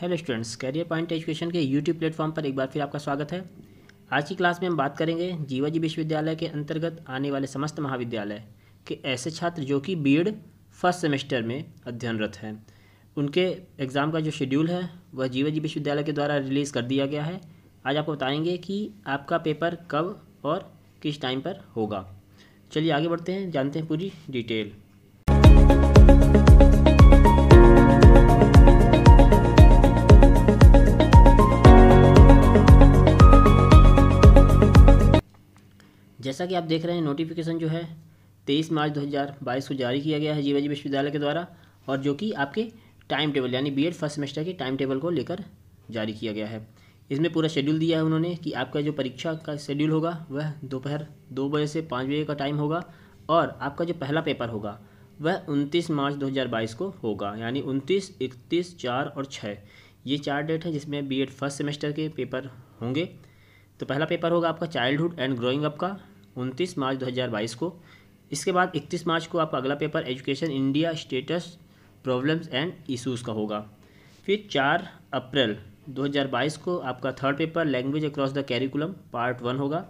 hello students career point education के YouTube platform पर एक बार फिर आपका स्वागत है आज की क्लास में हम बात करेंगे जीवाजी विश्वविद्यालय के अंतर्गत आने वाले समस्त महाविद्यालय के ऐसे छात्र जो कि बीएड फर्स्ट सेमेस्टर में अध्ययनरत हैं उनके एग्ज़ाम का जो शेड्यूल है वह जीवाजी विश्वविद्यालय के द्वारा रिलीज़ कर दिया गया है आज आपको बताएँगे कि आपका पेपर कब और किस टाइम पर होगा चलिए आगे बढ़ते हैं जानते हैं पूरी डिटेल जैसा कि आप देख रहे हैं नोटिफिकेशन जो है तेईस मार्च 2022 को जारी किया गया है जीवाजी विश्वविद्यालय के द्वारा और जो कि आपके टाइम टेबल यानी बीएड फर्स्ट सेमेस्टर के टाइम टेबल को लेकर जारी किया गया है इसमें पूरा शेड्यूल दिया है उन्होंने कि आपका जो परीक्षा का शेड्यूल होगा वह दोपहर दो बजे से पाँच बजे का टाइम होगा और आपका जो पहला पेपर होगा वह उनतीस मार्च बाईस को होगा यानी उनतीस इकतीस चार और छः ये चार डेट है जिसमें एड फर्स्ट सेमेस्टर के पेपर होंगे तो पहला पेपर होगा आपका चाइल्डहुड एंड ग्रोइंग अप का उनतीस मार्च बाईस को इसके बाद इकतीस मार्च को आपका अगला paper education India status problems and issues का होगा फिर चार अप्रैल 2022 को आपका third paper language across the curriculum part one होगा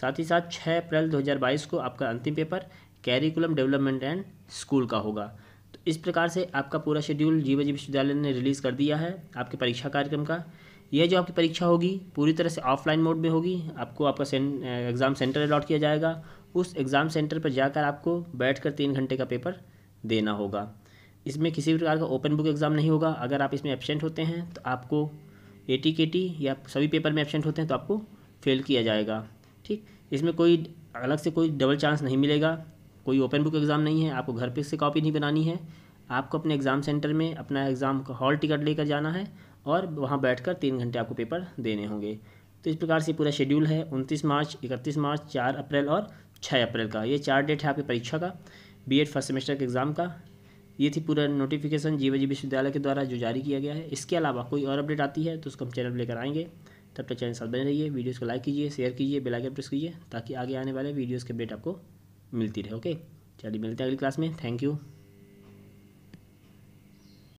साथ ही साथ 6 अप्रैल 2022 को आपका अंतिम paper curriculum development and school का होगा तो इस प्रकार से आपका पूरा शेड्यूल जीवा जी विश्वविद्यालय ने रिलीज़ कर दिया है आपके परीक्षा कार्यक्रम का यह जो आपकी परीक्षा होगी पूरी तरह से ऑफलाइन मोड में होगी आपको आपका सें, एग्ज़ाम सेंटर अलॉट किया जाएगा उस एग्ज़ाम सेंटर पर जाकर आपको बैठ कर तीन घंटे का पेपर देना होगा इसमें किसी भी प्रकार का ओपन बुक एग्ज़ाम नहीं होगा अगर आप इसमें एबसेंट होते हैं तो आपको ए टी के टी या सभी पेपर में एबसेंट होते हैं तो आपको फेल किया जाएगा ठीक इसमें कोई अलग से कोई डबल चांस नहीं मिलेगा कोई ओपन बुक एग्ज़ाम नहीं है आपको घर पे से कॉपी नहीं बनानी है आपको अपने एग्ज़ाम सेंटर में अपना एग्ज़ाम का हॉल टिकट लेकर जाना है और वहाँ कर तीन घंटे आपको पेपर देने होंगे तो इस प्रकार से पूरा शेड्यूल है उनतीस मार्च इकतीस मार्च चार अप्रैल और छः अप्रैल का ये चार डेट है आपकी परीक्षा का बीएड फर्स्ट सेमेस्टर के एग्ज़ाम का ये थी पूरा नोटिफिकेशन जीवाजी विश्वविद्यालय के द्वारा जो जारी किया गया है इसके अलावा कोई और अपडेट आती है तो उसको हम चैनल लेकर आएंगे तब तक चैनल साथ बने रहिए वीडियोस को लाइक कीजिए शेयर कीजिए बेल आइकन प्रेस कीजिए ताकि आगे आने वाले वीडियोस के अपडेट आपको मिलती रहे ओके चलिए मिलते हैं अगली क्लास में थैंक यू